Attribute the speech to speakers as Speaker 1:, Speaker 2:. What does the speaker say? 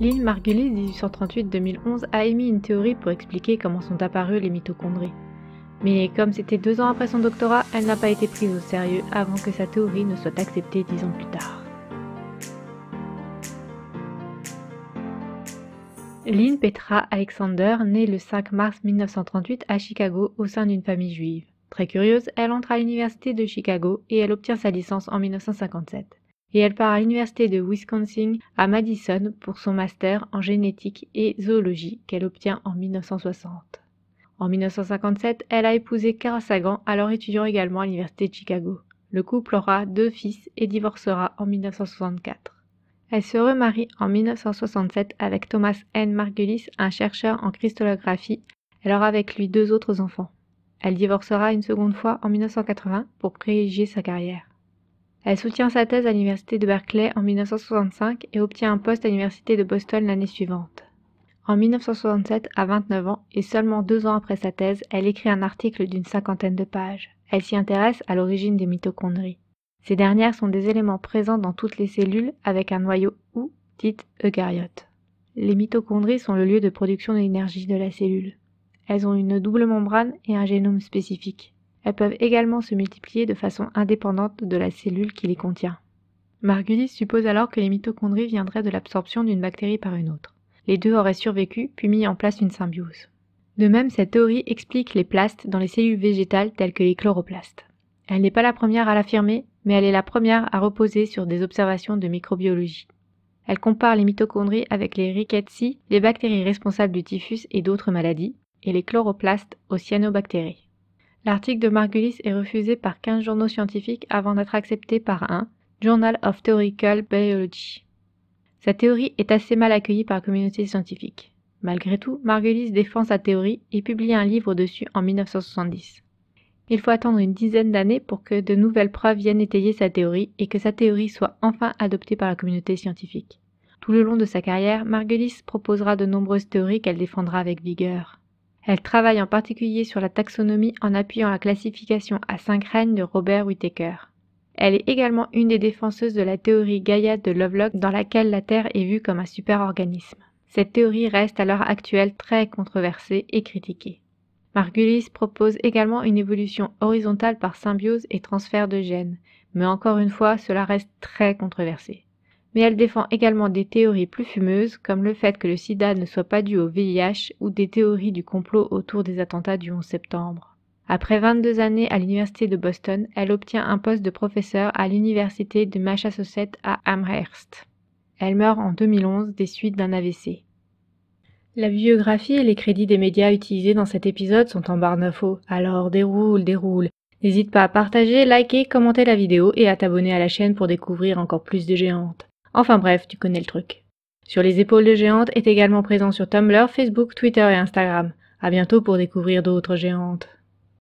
Speaker 1: Lynn Margulis 1838-2011 a émis une théorie pour expliquer comment sont apparues les mitochondries. Mais comme c'était deux ans après son doctorat, elle n'a pas été prise au sérieux avant que sa théorie ne soit acceptée dix ans plus tard. Lynn Petra Alexander née le 5 mars 1938 à Chicago au sein d'une famille juive. Très curieuse, elle entre à l'université de Chicago et elle obtient sa licence en 1957 et elle part à l'Université de Wisconsin à Madison pour son master en génétique et zoologie qu'elle obtient en 1960. En 1957, elle a épousé Carl Sagan, alors étudiant également à l'Université de Chicago. Le couple aura deux fils et divorcera en 1964. Elle se remarie en 1967 avec Thomas N. Margulis, un chercheur en cristallographie. Elle aura avec lui deux autres enfants. Elle divorcera une seconde fois en 1980 pour privilégier sa carrière. Elle soutient sa thèse à l'Université de Berkeley en 1965 et obtient un poste à l'Université de Boston l'année suivante. En 1967, à 29 ans, et seulement deux ans après sa thèse, elle écrit un article d'une cinquantaine de pages. Elle s'y intéresse à l'origine des mitochondries. Ces dernières sont des éléments présents dans toutes les cellules avec un noyau ou, dit eucaryote. Les mitochondries sont le lieu de production de l'énergie de la cellule. Elles ont une double membrane et un génome spécifique. Elles peuvent également se multiplier de façon indépendante de la cellule qui les contient. Margulis suppose alors que les mitochondries viendraient de l'absorption d'une bactérie par une autre. Les deux auraient survécu puis mis en place une symbiose. De même, cette théorie explique les plastes dans les cellules végétales telles que les chloroplastes. Elle n'est pas la première à l'affirmer, mais elle est la première à reposer sur des observations de microbiologie. Elle compare les mitochondries avec les rickettsies, les bactéries responsables du typhus et d'autres maladies, et les chloroplastes aux cyanobactéries. L'article de Margulis est refusé par 15 journaux scientifiques avant d'être accepté par un Journal of Theoretical Biology. Sa théorie est assez mal accueillie par la communauté scientifique. Malgré tout, Margulis défend sa théorie et publie un livre dessus en 1970. Il faut attendre une dizaine d'années pour que de nouvelles preuves viennent étayer sa théorie et que sa théorie soit enfin adoptée par la communauté scientifique. Tout le long de sa carrière, Margulis proposera de nombreuses théories qu'elle défendra avec vigueur. Elle travaille en particulier sur la taxonomie en appuyant la classification à cinq règnes de Robert Whittaker. Elle est également une des défenseuses de la théorie Gaïa de Lovelock dans laquelle la Terre est vue comme un superorganisme. Cette théorie reste à l'heure actuelle très controversée et critiquée. Margulis propose également une évolution horizontale par symbiose et transfert de gènes, mais encore une fois, cela reste très controversé mais elle défend également des théories plus fumeuses comme le fait que le sida ne soit pas dû au VIH ou des théories du complot autour des attentats du 11 septembre. Après 22 années à l'université de Boston, elle obtient un poste de professeur à l'université de Massachusetts à Amherst. Elle meurt en 2011 des suites d'un AVC. La biographie et les crédits des médias utilisés dans cet épisode sont en barre d'info, Alors déroule, déroule. N'hésite pas à partager, liker, commenter la vidéo et à t'abonner à la chaîne pour découvrir encore plus de géantes. Enfin bref, tu connais le truc. Sur les épaules de géantes est également présent sur Tumblr, Facebook, Twitter et Instagram. À bientôt pour découvrir d'autres géantes.